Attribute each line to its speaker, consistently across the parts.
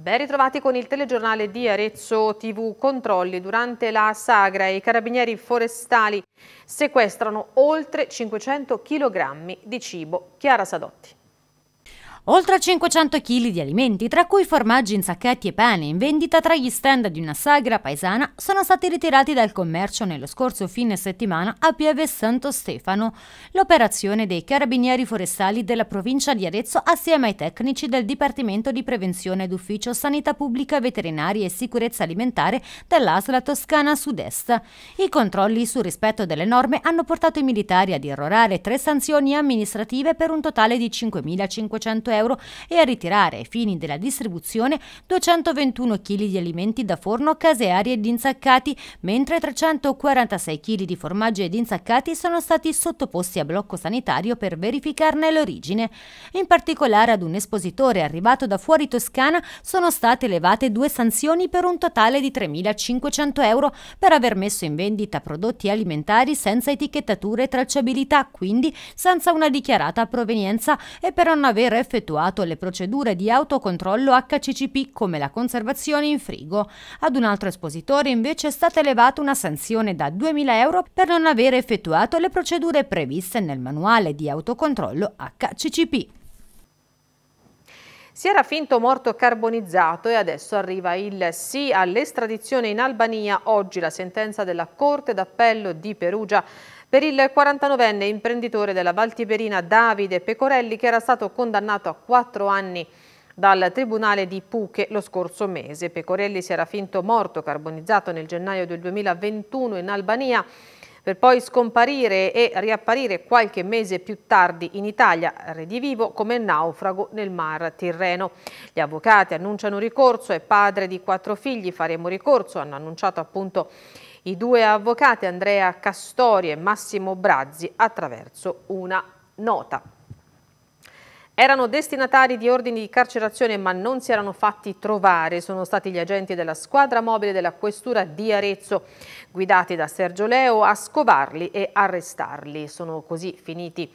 Speaker 1: Ben ritrovati con il telegiornale di Arezzo TV Controlli. Durante la sagra i carabinieri forestali sequestrano oltre 500 kg di cibo. Chiara
Speaker 2: Sadotti. Oltre 500 kg di alimenti, tra cui formaggi in sacchetti e pane in vendita tra gli stand di una sagra paesana, sono stati ritirati dal commercio nello scorso fine settimana a Pieve Santo Stefano. L'operazione dei carabinieri forestali della provincia di Arezzo assieme ai tecnici del Dipartimento di Prevenzione d'Ufficio Sanità Pubblica Veterinaria e Sicurezza Alimentare dell'Asla Toscana Sud-Est. I controlli sul rispetto delle norme hanno portato i militari ad irrorare tre sanzioni amministrative per un totale di 5.500 euro euro e a ritirare ai fini della distribuzione 221 kg di alimenti da forno, caseari ed insaccati, mentre 346 kg di formaggi ed insaccati sono stati sottoposti a blocco sanitario per verificarne l'origine. In particolare ad un espositore arrivato da fuori Toscana sono state elevate due sanzioni per un totale di 3.500 euro per aver messo in vendita prodotti alimentari senza etichettatura e tracciabilità, quindi senza una dichiarata provenienza e per non aver effettuato effettuato le procedure di autocontrollo HCCP come la conservazione in frigo. Ad un altro espositore invece è stata elevata una sanzione da 2.000 euro per non aver effettuato le procedure previste nel manuale di autocontrollo HCCP.
Speaker 1: Si era finto morto carbonizzato e adesso arriva il sì all'estradizione in Albania. Oggi la sentenza della Corte d'Appello di Perugia per il 49enne imprenditore della Valtiberina Davide Pecorelli che era stato condannato a quattro anni dal Tribunale di Puche lo scorso mese. Pecorelli si era finto morto carbonizzato nel gennaio del 2021 in Albania per poi scomparire e riapparire qualche mese più tardi in Italia, redivivo come naufrago nel mar Tirreno. Gli avvocati annunciano ricorso, è padre di quattro figli, faremo ricorso, hanno annunciato appunto i due avvocati Andrea Castori e Massimo Brazzi attraverso una nota. Erano destinatari di ordini di carcerazione ma non si erano fatti trovare. Sono stati gli agenti della squadra mobile della questura di Arezzo, guidati da Sergio Leo, a scovarli e arrestarli. Sono così finiti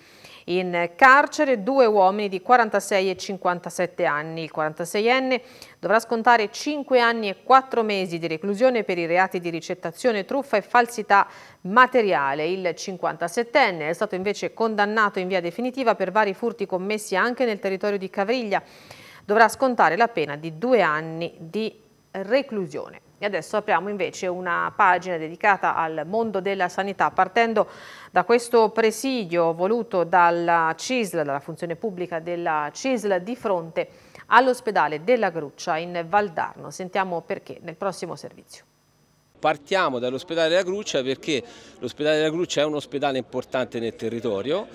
Speaker 1: in carcere due uomini di 46 e 57 anni. Il 46enne dovrà scontare 5 anni e 4 mesi di reclusione per i reati di ricettazione, truffa e falsità materiale. Il 57enne è stato invece condannato in via definitiva per vari furti commessi anche nel territorio di Cavriglia. Dovrà scontare la pena di due anni di reclusione. E adesso apriamo invece una pagina dedicata al mondo della sanità, partendo da questo presidio voluto dalla CISL, dalla funzione pubblica della CISL, di fronte all'ospedale della Gruccia in Valdarno. Sentiamo perché nel prossimo servizio.
Speaker 3: Partiamo dall'ospedale della Gruccia perché l'ospedale della Gruccia è un ospedale importante nel territorio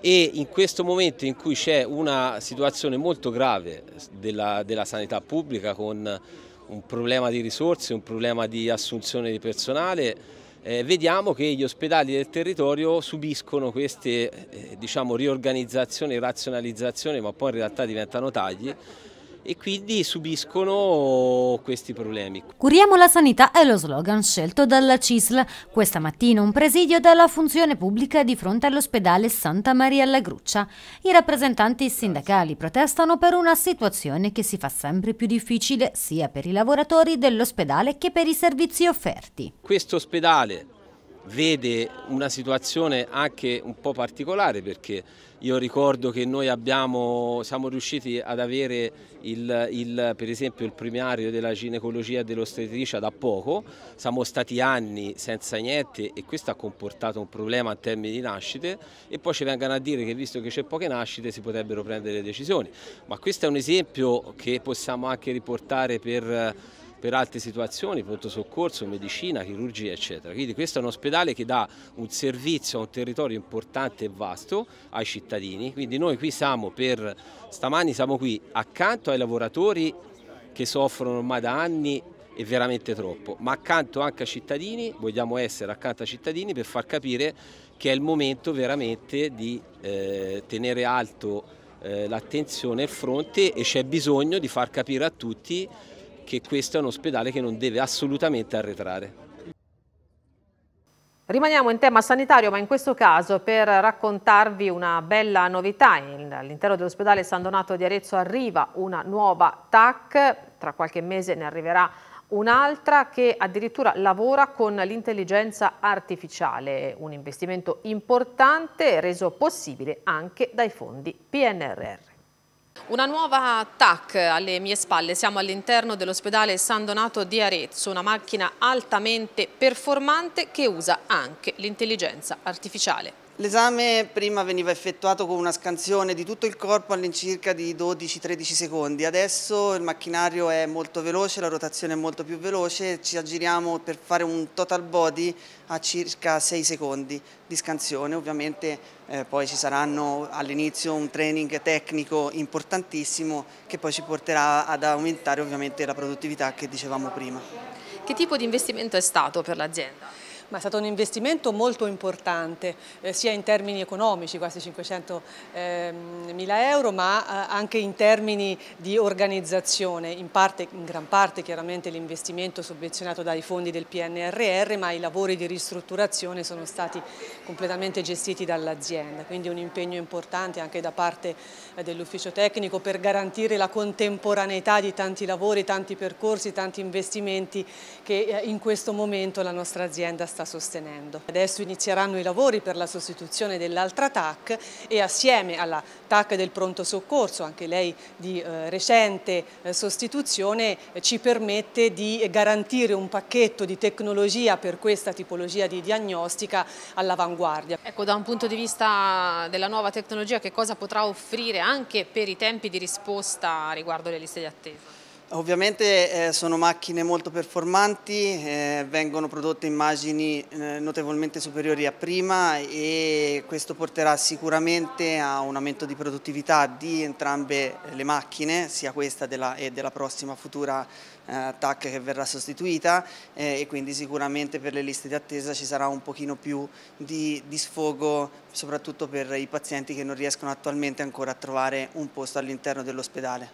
Speaker 3: e in questo momento in cui c'è una situazione molto grave della, della sanità pubblica con un problema di risorse, un problema di assunzione di personale, eh, vediamo che gli ospedali del territorio subiscono queste eh, diciamo, riorganizzazioni, razionalizzazioni, ma poi in realtà diventano tagli, e quindi subiscono questi problemi.
Speaker 2: Curiamo la sanità è lo slogan scelto dalla CISL. Questa mattina un presidio della funzione pubblica di fronte all'ospedale Santa Maria alla Gruccia. I rappresentanti sindacali protestano per una situazione che si fa sempre più difficile sia per i lavoratori dell'ospedale che per i servizi offerti.
Speaker 3: Questo ospedale vede una situazione anche un po' particolare perché io ricordo che noi abbiamo, siamo riusciti ad avere il, il, per esempio il primario della ginecologia e dell'ostetricia da poco, siamo stati anni senza niente e questo ha comportato un problema in termini di nascite e poi ci vengono a dire che visto che c'è poche nascite si potrebbero prendere decisioni, ma questo è un esempio che possiamo anche riportare per per altre situazioni, pronto soccorso, medicina, chirurgia eccetera. Quindi questo è un ospedale che dà un servizio a un territorio importante e vasto ai cittadini, quindi noi qui siamo per, stamani siamo qui accanto ai lavoratori che soffrono ormai da anni e veramente troppo, ma accanto anche a cittadini, vogliamo essere accanto a cittadini per far capire che è il momento veramente di eh, tenere alto eh, l'attenzione e il fronte e c'è bisogno di far capire a tutti che questo è un ospedale che non deve assolutamente arretrare.
Speaker 1: Rimaniamo in tema sanitario, ma in questo caso per raccontarvi una bella novità. All'interno dell'ospedale San Donato di Arezzo arriva una nuova TAC, tra qualche mese ne arriverà un'altra che addirittura lavora con l'intelligenza artificiale, un investimento importante reso possibile anche dai fondi PNRR. Una nuova TAC alle mie spalle, siamo all'interno dell'ospedale San Donato di Arezzo, una macchina altamente performante che usa anche l'intelligenza artificiale.
Speaker 4: L'esame prima veniva effettuato con una scansione di tutto il corpo all'incirca di 12-13 secondi, adesso il macchinario è molto veloce, la rotazione è molto più veloce, ci aggiriamo per fare un total body a circa 6 secondi di scansione, ovviamente eh, poi ci saranno all'inizio un training tecnico importantissimo che poi ci porterà ad aumentare ovviamente la produttività che dicevamo prima.
Speaker 1: Che tipo di investimento è stato per l'azienda? ma è stato un investimento molto importante, eh, sia in termini economici, quasi 500 eh, mila euro, ma eh, anche in termini di organizzazione, in, parte, in gran parte chiaramente l'investimento sovvenzionato dai fondi del PNRR, ma i lavori di ristrutturazione sono stati completamente gestiti dall'azienda, quindi un impegno importante anche da parte
Speaker 5: eh, dell'ufficio tecnico per garantire la contemporaneità di tanti lavori, tanti percorsi, tanti investimenti che eh, in questo momento la nostra azienda sta sta sostenendo. Adesso inizieranno i lavori per la sostituzione dell'altra TAC e assieme alla TAC del
Speaker 1: pronto soccorso, anche lei di eh, recente eh, sostituzione, eh, ci permette di garantire un pacchetto di tecnologia per questa tipologia di diagnostica all'avanguardia. Ecco, da un punto di vista della nuova tecnologia che cosa potrà offrire anche per i tempi di risposta riguardo le liste di attesa?
Speaker 4: Ovviamente eh, sono macchine molto performanti, eh, vengono prodotte immagini eh, notevolmente superiori a prima e questo porterà sicuramente a un aumento di produttività di entrambe le macchine, sia questa della, e della prossima futura eh, TAC che verrà sostituita eh, e quindi sicuramente per le liste di attesa ci sarà un pochino più di, di sfogo soprattutto per i pazienti che non riescono attualmente ancora a trovare un posto all'interno dell'ospedale.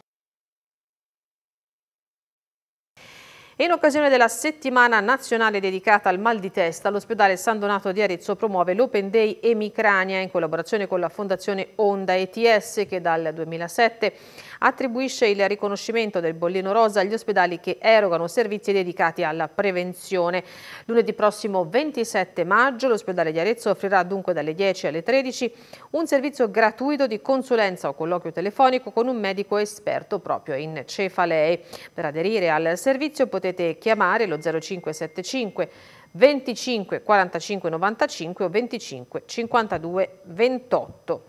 Speaker 1: In occasione della settimana nazionale dedicata al mal di testa, l'ospedale San Donato di Arezzo promuove l'Open Day Emicrania in collaborazione con la Fondazione Onda ETS che dal 2007 attribuisce il riconoscimento del bollino rosa agli ospedali che erogano servizi dedicati alla prevenzione. Lunedì prossimo 27 maggio l'ospedale di Arezzo offrirà dunque dalle 10 alle 13 un servizio gratuito di consulenza o colloquio telefonico con un medico esperto proprio in cefalei. Per aderire al servizio potete potete chiamare lo 0575 25 45 95 o 25 52 28.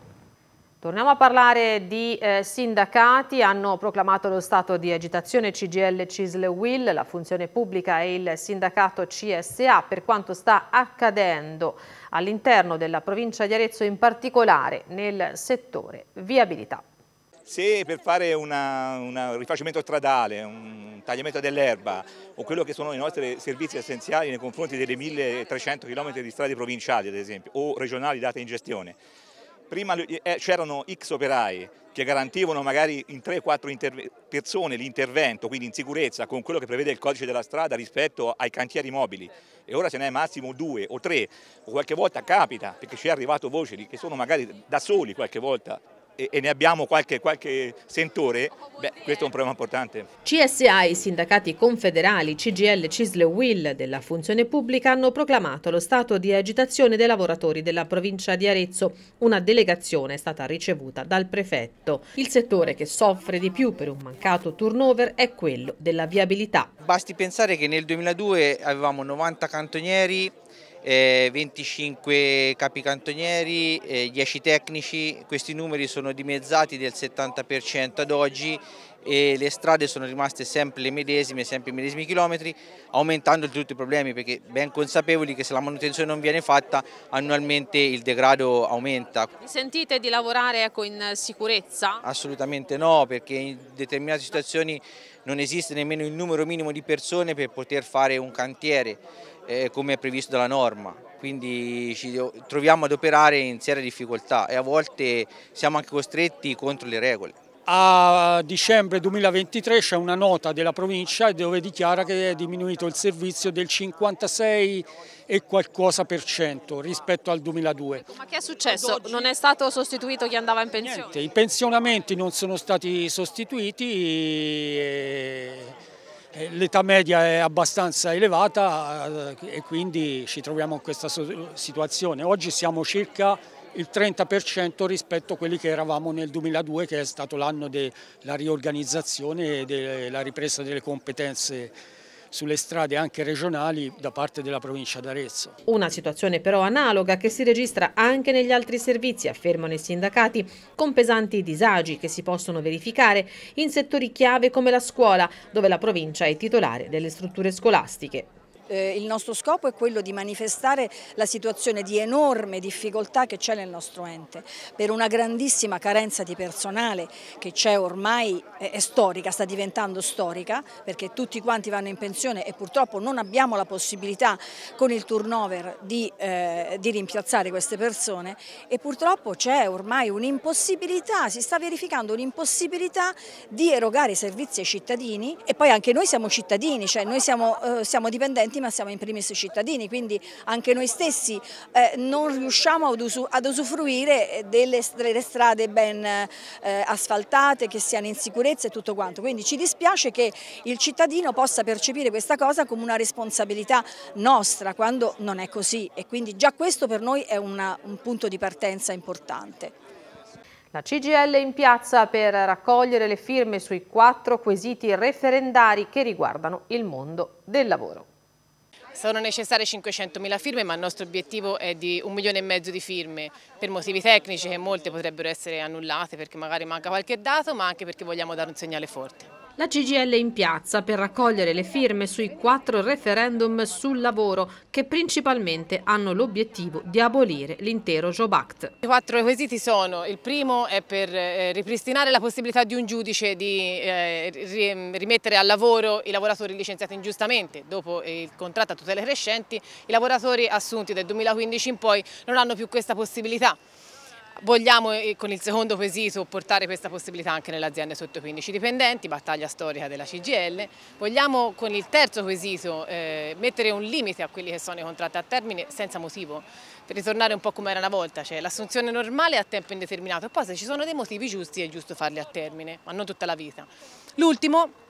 Speaker 1: Torniamo a parlare di eh, sindacati, hanno proclamato lo stato di agitazione CGL Cisle Will, la funzione pubblica e il sindacato CSA per quanto sta accadendo all'interno della provincia di Arezzo in particolare nel settore viabilità
Speaker 3: se per fare un rifacimento stradale, un tagliamento dell'erba o quello che sono i nostri servizi essenziali nei confronti delle 1300 km di strade provinciali ad esempio o regionali date in gestione, prima eh, c'erano X operai che garantivano magari in 3-4 persone l'intervento, quindi in sicurezza, con quello che prevede il codice della strada rispetto ai cantieri mobili e ora se ne è massimo due o tre o qualche volta capita, perché ci è arrivato voce che sono magari da soli qualche volta e, e ne abbiamo qualche, qualche sentore, beh, questo è un problema importante.
Speaker 1: CSA e i sindacati confederali CGL, Cisle e Will della funzione pubblica hanno proclamato lo stato di agitazione dei lavoratori della provincia di Arezzo. Una delegazione è stata ricevuta dal prefetto. Il settore che soffre di più per un mancato turnover è quello della viabilità.
Speaker 3: Basti pensare che nel 2002 avevamo 90 cantonieri eh, 25 capicantonieri, eh, 10 tecnici, questi numeri sono dimezzati del 70% ad oggi e le strade sono rimaste sempre le medesime, sempre i medesimi chilometri, aumentando tutti i problemi perché ben consapevoli che se la manutenzione non viene fatta annualmente il degrado aumenta. Vi
Speaker 1: sentite di lavorare ecco, in sicurezza?
Speaker 3: Assolutamente no perché in determinate situazioni non esiste nemmeno il numero minimo di persone per poter fare un cantiere eh, come è previsto dalla norma, quindi ci troviamo ad operare in serie difficoltà e a volte siamo anche costretti contro le regole. A dicembre 2023 c'è una nota della provincia dove dichiara che è diminuito il servizio del 56 e qualcosa per cento rispetto al 2002.
Speaker 1: Ma che è successo? Non è stato sostituito chi andava in pensione?
Speaker 3: Niente, i pensionamenti non sono stati sostituiti. E eh, l'età media è abbastanza elevata eh, e quindi ci troviamo in questa situazione. Oggi siamo circa il 30% rispetto a quelli che eravamo nel 2002 che è stato l'anno della riorganizzazione e della ripresa delle competenze sulle strade anche regionali da parte della provincia d'Arezzo.
Speaker 1: Una situazione però analoga che si registra anche negli altri servizi, affermano i sindacati, con pesanti disagi che si possono verificare in settori chiave come la scuola, dove la provincia è titolare delle strutture scolastiche. Eh, il nostro scopo è quello di manifestare la situazione di enorme difficoltà che c'è nel nostro ente, per una grandissima carenza di personale che c'è ormai, è, è storica, sta diventando storica, perché tutti quanti vanno in pensione e purtroppo non abbiamo la possibilità con il turnover di, eh, di rimpiazzare queste persone e purtroppo c'è ormai un'impossibilità, si sta verificando un'impossibilità di erogare i servizi ai cittadini e poi anche noi siamo cittadini, cioè noi siamo, eh, siamo dipendenti privati ma siamo in primis cittadini, quindi anche noi stessi eh, non riusciamo ad, usufruire eh, delle, strade ben eh, asfaltate, che siano in sicurezza e tutto quanto. Quindi ci dispiace che il cittadino possa percepire questa cosa come una responsabilità nostra quando non è così e quindi già questo per noi è una, un punto di partenza importante. La CGL in piazza per raccogliere le firme sui quattro quesiti referendari che riguardano il mondo del lavoro.
Speaker 5: Sono necessarie 500.000 firme ma il nostro obiettivo è di un milione e mezzo di firme per motivi tecnici che molte potrebbero essere annullate perché magari manca qualche dato ma anche perché vogliamo dare un segnale forte.
Speaker 1: La CGL in piazza per raccogliere le firme sui quattro referendum sul lavoro che principalmente hanno l'obiettivo di abolire l'intero Job Act. I
Speaker 5: quattro requisiti sono, il primo è per eh, ripristinare la possibilità di un giudice di eh, mm, rimettere al lavoro i lavoratori licenziati ingiustamente dopo il contratto a tutele crescenti, i lavoratori assunti dal 2015 in poi non hanno più questa possibilità. Vogliamo eh, con il secondo quesito portare questa possibilità anche nelle aziende sotto 15 dipendenti, battaglia storica della CGL. Vogliamo con il terzo quesito eh, mettere un limite a quelli che sono i contratti a termine senza motivo, per ritornare un po' come era una volta, cioè l'assunzione normale a tempo indeterminato e poi se ci sono dei motivi giusti è giusto farli a termine, ma non tutta la vita. L'ultimo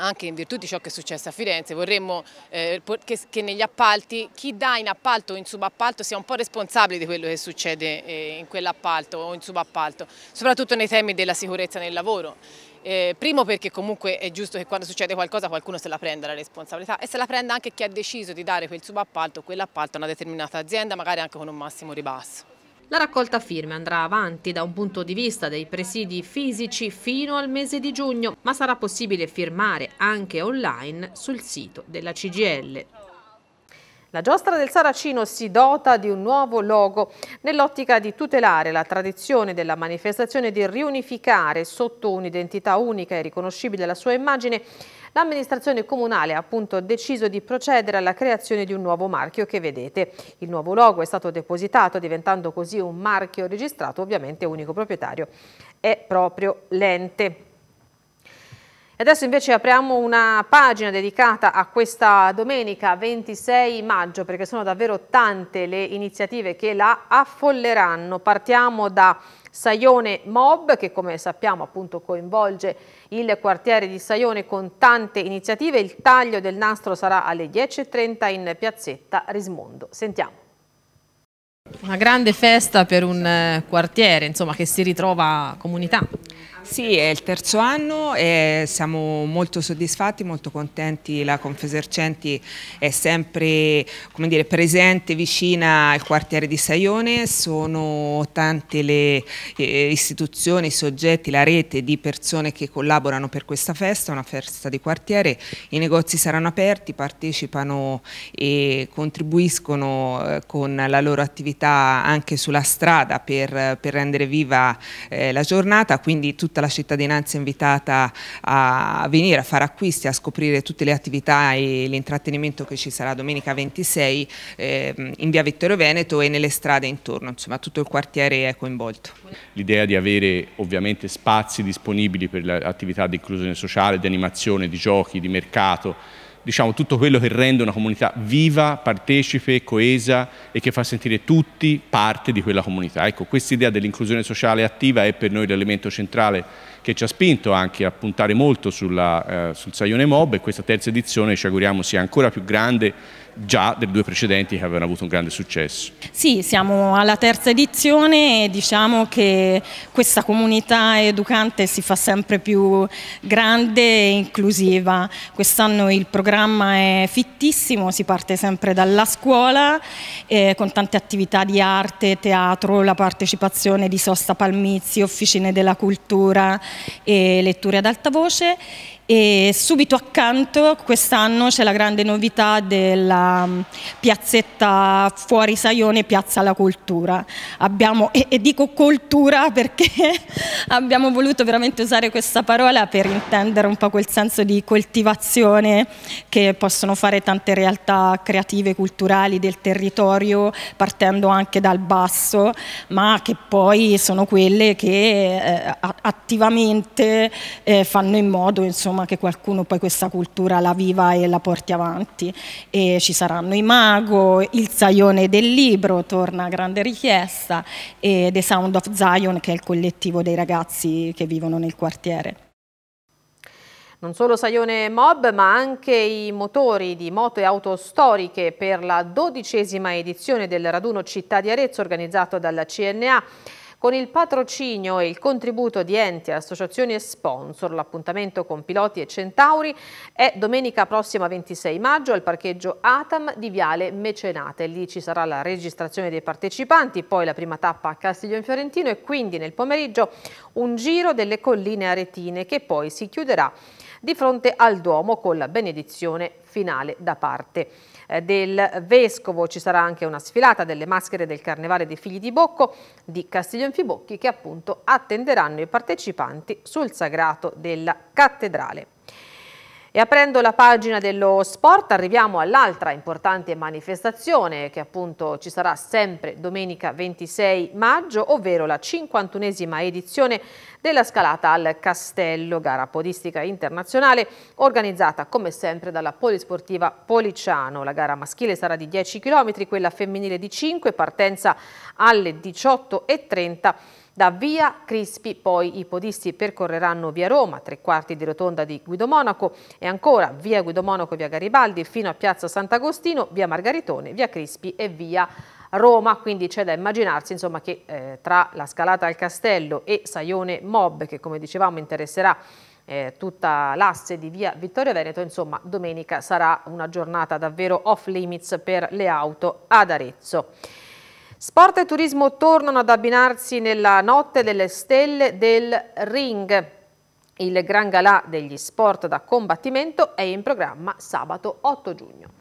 Speaker 5: anche in virtù di ciò che è successo a Firenze, vorremmo eh, che, che, negli appalti chi dà in appalto o in subappalto sia un po' responsabile di quello che succede eh, in quell'appalto o in subappalto, soprattutto nei temi della sicurezza nel lavoro. Eh, primo perché comunque è giusto che quando succede qualcosa qualcuno se la prenda la responsabilità e se la prenda anche chi ha deciso di dare quel subappalto o quell'appalto a una determinata azienda, magari anche con un massimo ribasso.
Speaker 1: La raccolta firme andrà avanti da un punto di vista dei presidi fisici fino al mese di giugno, ma sarà possibile firmare anche online sul sito della CGL. La giostra del Saracino si dota di un nuovo logo nell'ottica di tutelare la tradizione della manifestazione e di riunificare sotto un'identità unica e riconoscibile la sua immagine L'amministrazione comunale ha appunto deciso di procedere alla creazione di un nuovo marchio che vedete. Il nuovo logo è stato depositato diventando così un marchio registrato ovviamente unico proprietario. È proprio l'ente adesso invece apriamo una pagina dedicata a questa domenica 26 maggio perché sono davvero tante le iniziative che la affolleranno. Partiamo da Saione Mob che come sappiamo appunto coinvolge il quartiere di Saione con tante iniziative. Il taglio del nastro sarà alle 10.30 in piazzetta Rismondo. Sentiamo. Una grande festa per un eh, quartiere insomma, che si ritrova comunità.
Speaker 4: Sì, è il terzo anno e siamo molto soddisfatti, molto contenti. La Confesercenti è sempre dire, presente, vicina al quartiere di Saione. Sono tante le eh, istituzioni, i soggetti, la rete di persone che collaborano per questa festa, una festa di quartiere. I negozi saranno aperti, partecipano e contribuiscono eh, con la loro attività anche sulla strada per, per rendere viva eh, la giornata. Quindi tutta tutta la cittadinanza invitata a venire a fare acquisti, a scoprire tutte le attività e l'intrattenimento che ci sarà domenica 26 eh, in via Vittorio Veneto e nelle strade intorno, insomma tutto il quartiere è coinvolto.
Speaker 3: L'idea di avere ovviamente spazi disponibili per le attività di inclusione sociale, di animazione, di giochi, di mercato, diciamo, tutto quello che rende una comunità viva, partecipe, coesa e che fa sentire tutti parte di quella comunità. Ecco, questa idea dell'inclusione sociale attiva è per noi l'elemento centrale che ci ha spinto anche a puntare molto sulla, eh, sul Saione Mob e questa terza edizione ci auguriamo sia ancora più grande già delle due precedenti che avevano avuto un grande successo.
Speaker 6: Sì, siamo alla terza edizione e diciamo che questa comunità educante si fa sempre più grande e inclusiva. Quest'anno il programma è fittissimo, si parte sempre dalla scuola eh, con tante attività di arte, teatro, la partecipazione di Sosta Palmizzi, Officine della Cultura, e letture ad alta voce e subito accanto quest'anno c'è la grande novità della mm, piazzetta fuori Saione, Piazza la Cultura. Abbiamo, e, e dico cultura perché abbiamo voluto veramente usare questa parola per intendere un po' quel senso di coltivazione che possono fare tante realtà creative, culturali del territorio, partendo anche dal basso, ma che poi sono quelle che eh, attivamente eh, fanno in modo insomma, insomma, che qualcuno poi questa cultura la viva e la porti avanti. E ci saranno i Mago, il Zaione del libro, torna a grande richiesta, e The Sound of Zion, che è il collettivo dei ragazzi che vivono nel quartiere.
Speaker 1: Non solo Saione Mob, ma anche i motori di moto e auto storiche per la dodicesima edizione del raduno Città di Arezzo organizzato dalla CNA con il patrocinio e il contributo di enti, associazioni e sponsor, l'appuntamento con piloti e centauri è domenica prossima 26 maggio al parcheggio Atam di Viale Mecenate. Lì ci sarà la registrazione dei partecipanti, poi la prima tappa a Castiglio in Fiorentino e quindi nel pomeriggio un giro delle colline aretine che poi si chiuderà di fronte al Duomo con la benedizione finale da parte eh, del Vescovo. Ci sarà anche una sfilata delle maschere del Carnevale dei Figli di Bocco di Castiglion Fibocchi che appunto attenderanno i partecipanti sul sagrato della cattedrale. E aprendo la pagina dello sport arriviamo all'altra importante manifestazione che appunto ci sarà sempre domenica 26 maggio, ovvero la 51esima edizione della scalata al Castello, gara podistica internazionale organizzata come sempre dalla polisportiva Policiano. La gara maschile sarà di 10 km, quella femminile di 5, partenza alle 18.30 da via Crispi poi i podisti percorreranno via Roma, tre quarti di rotonda di Guido Monaco e ancora via Guido Monaco e via Garibaldi fino a piazza Sant'Agostino, via Margaritone, via Crispi e via Roma, quindi c'è da immaginarsi insomma, che eh, tra la scalata al castello e Saione Mob, che come dicevamo interesserà eh, tutta l'asse di via Vittorio Veneto, insomma domenica sarà una giornata davvero off limits per le auto ad Arezzo. Sport e turismo tornano ad abbinarsi nella notte delle stelle del ring. Il Gran Galà degli sport da combattimento è in programma sabato
Speaker 2: 8 giugno.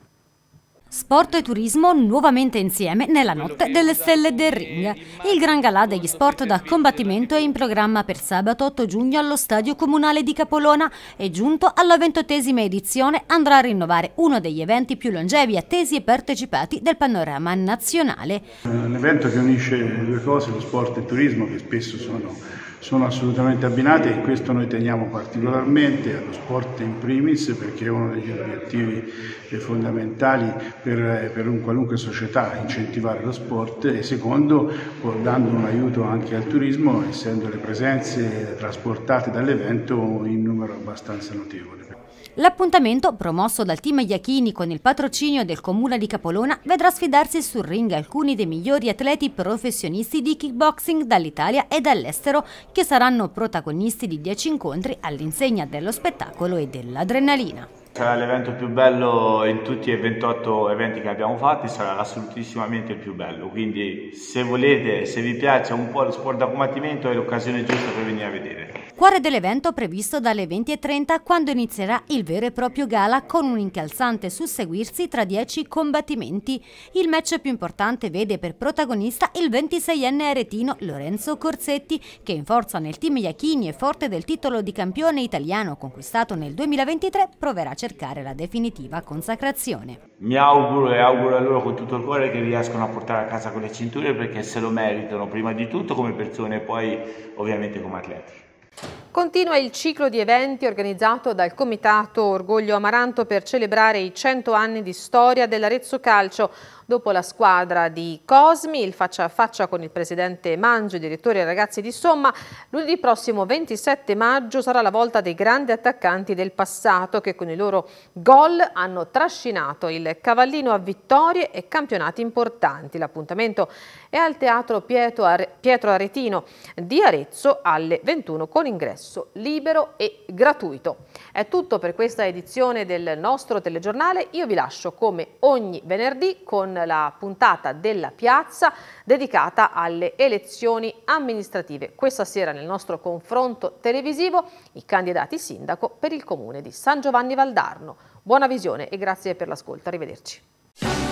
Speaker 2: Sport e turismo nuovamente insieme nella notte delle stelle del ring. Il Gran Galà degli sport da combattimento è in programma per sabato 8 giugno allo Stadio Comunale di Capolona e giunto alla ventottesima edizione andrà a rinnovare uno degli eventi più longevi, attesi e partecipati del panorama nazionale.
Speaker 3: Un evento che unisce le due cose, lo sport e il turismo, che spesso sono sono assolutamente abbinate e questo noi teniamo particolarmente allo sport in primis perché è uno degli obiettivi eh, fondamentali per, eh, per un qualunque società incentivare lo sport e secondo dando un aiuto anche al turismo essendo le presenze trasportate dall'evento in numero abbastanza notevole.
Speaker 2: L'appuntamento, promosso dal team Iachini con il patrocinio del comune di Capolona, vedrà sfidarsi sul ring alcuni dei migliori atleti professionisti di kickboxing dall'Italia e dall'estero, che saranno protagonisti di 10 incontri all'insegna dello spettacolo e dell'adrenalina.
Speaker 3: Sarà l'evento più bello in tutti i 28 eventi che abbiamo fatto, sarà assolutissimamente il più bello, quindi se volete, se vi piace un po' lo sport da combattimento è l'occasione giusta per venire a vedere
Speaker 2: cuore dell'evento previsto dalle 20.30 quando inizierà il vero e proprio gala con un incalzante susseguirsi tra 10 combattimenti. Il match più importante vede per protagonista il 26enne aretino Lorenzo Corsetti che in forza nel team Iachini e forte del titolo di campione italiano conquistato nel 2023 proverà a cercare la definitiva consacrazione.
Speaker 3: Mi auguro e auguro a loro con tutto il cuore che riescano a portare a casa quelle cinture perché se lo meritano prima di tutto come persone e poi ovviamente come atleti.
Speaker 1: Continua il ciclo di eventi organizzato dal Comitato Orgoglio Amaranto per celebrare i 100 anni di storia dell'Arezzo Calcio. Dopo la squadra di Cosmi, il faccia a faccia con il presidente Mangio, direttore e ragazzi di Somma, lunedì prossimo 27 maggio sarà la volta dei grandi attaccanti del passato che con i loro gol hanno trascinato il cavallino a vittorie e campionati importanti. L'appuntamento è al Teatro Pietro, Are Pietro Aretino di Arezzo alle 21 con ingresso libero e gratuito. È tutto per questa edizione del nostro telegiornale. Io vi lascio come ogni venerdì con la puntata della piazza dedicata alle elezioni amministrative. Questa sera nel nostro confronto televisivo i candidati sindaco per il comune di San Giovanni Valdarno. Buona visione e grazie per l'ascolto. Arrivederci.